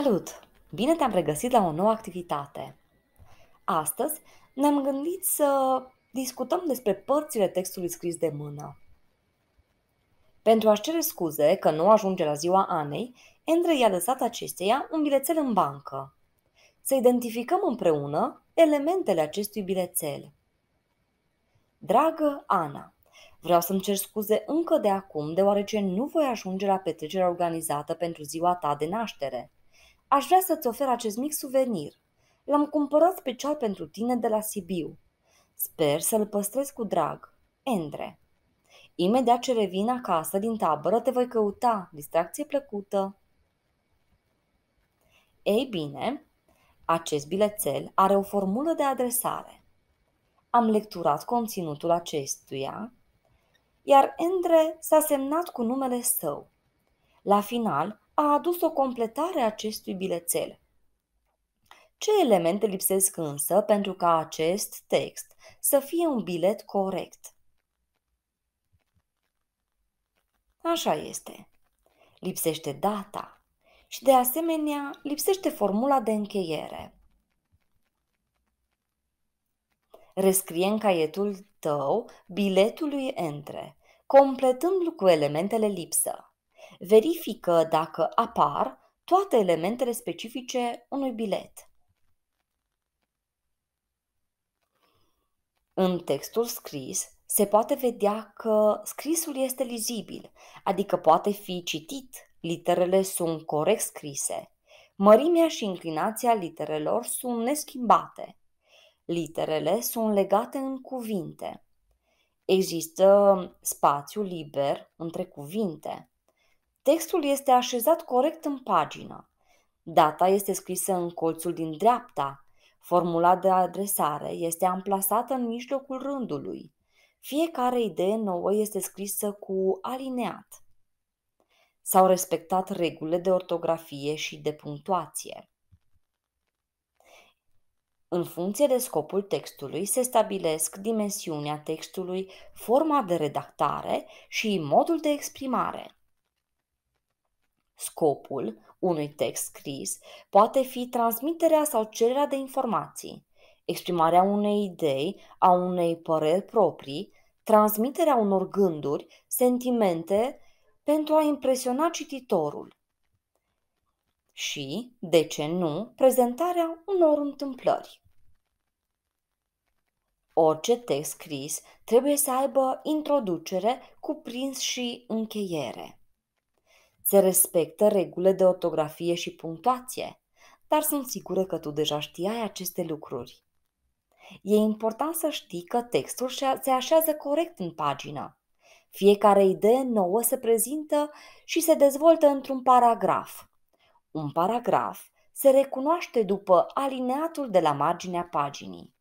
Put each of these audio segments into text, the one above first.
Salut! Bine te-am regăsit la o nouă activitate. Astăzi ne-am gândit să discutăm despre părțile textului scris de mână. Pentru a-și cere scuze că nu ajunge la ziua Anei, Andrei i-a lăsat acesteia un bilețel în bancă. Să identificăm împreună elementele acestui bilețel. Dragă Ana, vreau să-mi cer scuze încă de acum, deoarece nu voi ajunge la petrecerea organizată pentru ziua ta de naștere – Aș vrea să-ți ofer acest mic suvenir. L-am cumpărat special pentru tine de la Sibiu. Sper să-l păstrez cu drag. Endre. Imediat ce revin acasă din tabără, te voi căuta. Distracție plăcută. Ei bine, acest bilețel are o formulă de adresare. Am lecturat conținutul acestuia, iar Endre s-a semnat cu numele său. La final, a adus o completare a acestui bilețel. Ce elemente lipsesc însă pentru ca acest text să fie un bilet corect? Așa este. Lipsește data și de asemenea lipsește formula de încheiere. Rescrie în caietul tău biletului între, completându-l cu elementele lipsă verifică dacă apar toate elementele specifice unui bilet. În textul scris se poate vedea că scrisul este lizibil, adică poate fi citit, literele sunt corect scrise, mărimea și inclinația literelor sunt neschimbate, literele sunt legate în cuvinte, există spațiu liber între cuvinte. Textul este așezat corect în pagină. Data este scrisă în colțul din dreapta. Formula de adresare este amplasată în mijlocul rândului. Fiecare idee nouă este scrisă cu alineat. S-au respectat regulile de ortografie și de punctuație. În funcție de scopul textului se stabilesc dimensiunea textului, forma de redactare și modul de exprimare. Scopul unui text scris poate fi transmiterea sau cererea de informații, exprimarea unei idei, a unei păreri proprii, transmiterea unor gânduri, sentimente, pentru a impresiona cititorul. Și, de ce nu, prezentarea unor întâmplări. Orice text scris trebuie să aibă introducere, cuprins și încheiere. Se respectă regulile de ortografie și punctuație, dar sunt sigură că tu deja știai aceste lucruri. E important să știi că textul se așează corect în pagină. Fiecare idee nouă se prezintă și se dezvoltă într-un paragraf. Un paragraf se recunoaște după alineatul de la marginea paginii.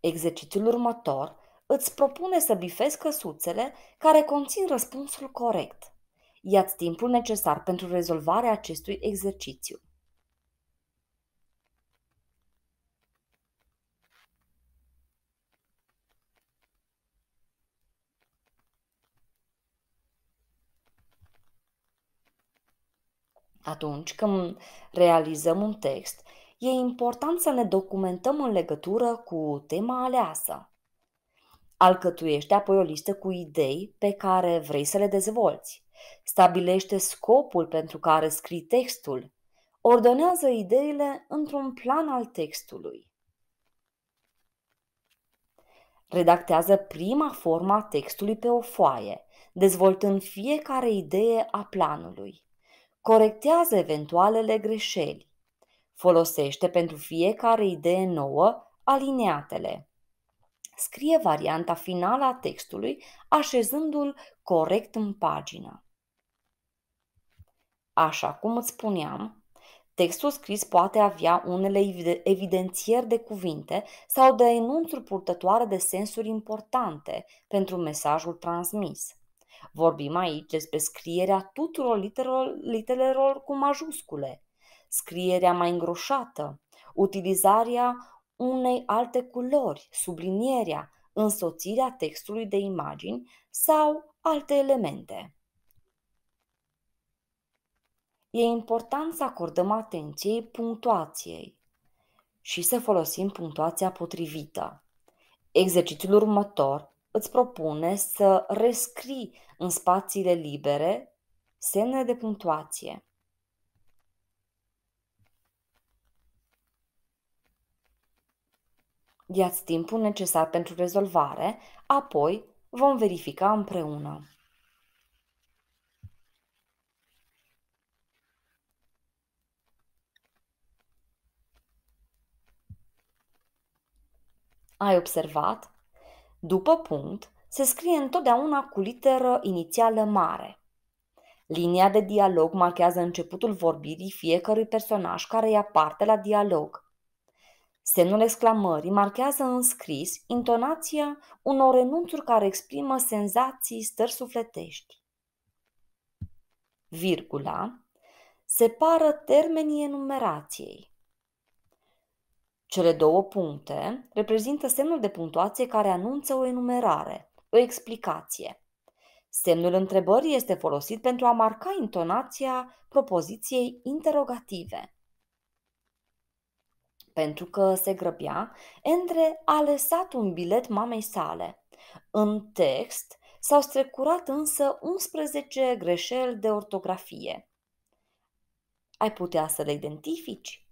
Exercițiul următor îți propune să bifezi căsuțele care conțin răspunsul corect. Iați timpul necesar pentru rezolvarea acestui exercițiu. Atunci când realizăm un text, e important să ne documentăm în legătură cu tema aleasă. Alcătuiește apoi o listă cu idei pe care vrei să le dezvolți. Stabilește scopul pentru care scrii textul. Ordonează ideile într-un plan al textului. Redactează prima formă a textului pe o foaie, dezvoltând fiecare idee a planului. Corectează eventualele greșeli. Folosește pentru fiecare idee nouă alineatele scrie varianta finală a textului, așezându-l corect în pagină. Așa cum îți spuneam, textul scris poate avea unele evidențieri de cuvinte sau de enunțuri purtătoare de sensuri importante pentru mesajul transmis. Vorbim aici despre scrierea tuturor literelor, literelor cu majuscule, scrierea mai îngroșată, utilizarea unei alte culori, sublinierea, însoțirea textului de imagini sau alte elemente. E important să acordăm atenție punctuației și să folosim punctuația potrivită. Exercițiul următor îți propune să rescrii în spațiile libere semne de punctuație. Iați timpul necesar pentru rezolvare, apoi vom verifica împreună. Ai observat? După punct, se scrie întotdeauna cu literă inițială mare. Linia de dialog marchează începutul vorbirii fiecărui personaj care ia parte la dialog. Semnul exclamării marchează în scris intonația unor renunțuri care exprimă senzații stări sufletești. Virgula separă termenii enumerației. Cele două puncte reprezintă semnul de punctuație care anunță o enumerare, o explicație. Semnul întrebării este folosit pentru a marca intonația propoziției interogative pentru că se grăbea, Andre a lăsat un bilet mamei sale. În text s-au strecurat însă 11 greșeli de ortografie. Ai putea să le identifici?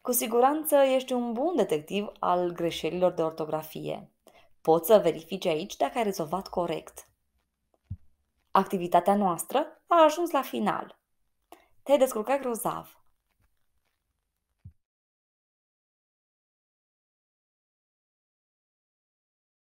Cu siguranță ești un bun detectiv al greșelilor de ortografie. Poți să verifici aici dacă ai rezolvat corect. Activitatea noastră a ajuns la final te-ai descurcat grozav.